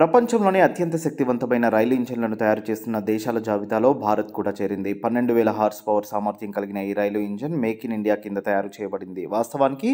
ప్రపంచంలోనే అత్యంత శక్తివంతమైన రైలు ఇంజన్లను తయారు చేస్తున్న దేశాల జాబితాలో భారత్ కూడా చేరింది పన్నెండు వేల హార్స్ పవర్ సామర్థ్యం కలిగిన ఈ రైలు ఇంజన్ మేక్ ఇన్ ఇండియా కింద తయారు చేయబడింది వాస్తవానికి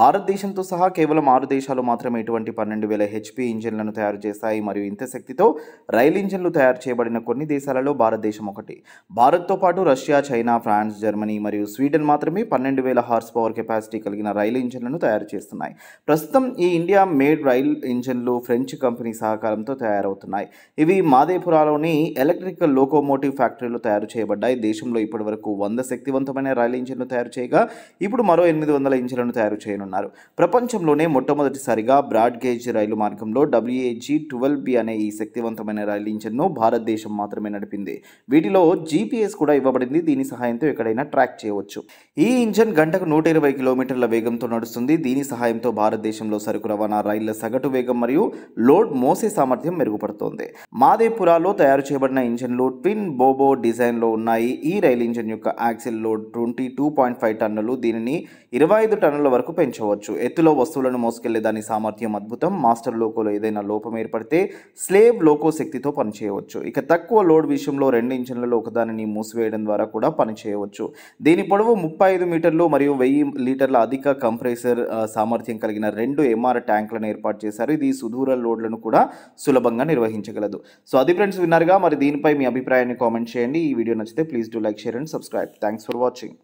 భారతదేశంతో సహా కేవలం ఆరు దేశాలు మాత్రమే ఇటువంటి పన్నెండు వేల హెచ్పి ఇంజన్లను తయారు చేస్తాయి మరియు ఇంత శక్తితో రైలు ఇంజన్లు తయారు చేయబడిన కొన్ని దేశాలలో భారతదేశం ఒకటి భారత్తో పాటు రష్యా చైనా ఫ్రాన్స్ జర్మనీ మరియు స్వీడన్ మాత్రమే పన్నెండు వేల హార్స్ పవర్ కెపాసిటీ కలిగిన రైలు ఇంజన్లను తయారు చేస్తున్నాయి ప్రస్తుతం ఈ ఇండియా మేడ్ రైల్ ఇంజన్లు ఫ్రెంచ్ కంపెనీ సహకారం సహకారంతో తయారవుతున్నాయి ఇవి మాదేపురాలోని ఎలక్ట్రికల్ లోకోమోటివ్ ఫ్యాక్టరీలు తయారు చేయబడ్డాయి దేశంలో ఇప్పటి వరకు వంద శక్తివంతమైన రైల్ ఇంజిన్లు తయారు చేయగా ఇప్పుడు మరో ఎనిమిది వందల ఇంజిన్లను తయారు చేయనున్నారు ప్రపంచంలోనే మొట్టమొదటిసారిగా బ్రాడ్ గేజ్ రైలు మార్గంలో డబ్ల్యూఏజీ ట్వెల్వ్ బి అనే ఈ శక్తివంతమైన రైలు ఇంజిన్ను భారతదేశం మాత్రమే నడిపింది వీటిలో జీపీఎస్ కూడా ఇవ్వబడింది దీని సహాయంతో ఎక్కడైనా ట్రాక్ చేయవచ్చు ఈ ఇంజిన్ గంటకు నూట ఇరవై కిలోమీటర్ల వేగంతో నడుస్తుంది దీని సహాయంతో భారతదేశంలో సరుకు రవాణా రైళ్ల సగటు వేగం మరియు లోడ్ మోసే చేసే సామర్థ్యం మెరుగుపడుతోంది మాదేపురాలో తయారు చేయబడిన ఇంజన్లు ట్విన్ బోబో డిజైన్లో ఉన్నాయి ఈ రైలు ఇంజన్ యొక్క axle load twenty two point five టన్నులు దీనిని ఇరవై ఐదు టన్నుల వరకు పెంచవచ్చు ఎత్తులో వస్తువులను మోసుకెళ్లే దాని సామర్థ్యం అద్భుతం మాస్టర్ లోకోలో ఏదైనా లోపం ఏర్పడితే స్లేవ్ లోకో శక్తితో పనిచేయవచ్చు ఇక తక్కువ లోడ్ విషయంలో రెండు ఇంజన్లలో ఒకదానిని మూసివేయడం ద్వారా కూడా పనిచేయవచ్చు దీని పొడవు ముప్పై ఐదు మీటర్లు మరియు వెయ్యి లీటర్ల అధిక కంప్రెసర్ సామర్థ్యం కలిగిన రెండు ఎంఆర్ ట్యాంకులను ఏర్పాటు చేశారు ఇది సుదూర లోడ్లను కూడా సులభంగా నిర్వహించగలదు సో అది ఫ్రెండ్స్ విన్నారుగా మరి దీనిపై మీ అభిప్రాయాన్ని కామెంట్ చేయండి ఈ వీడియో నచ్చితే please do like share and subscribe thanks for watching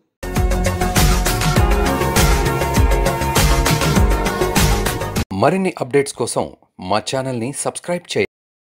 మరిన్ని అప్డేట్స్ కోసం మా సబ్స్క్రైబ్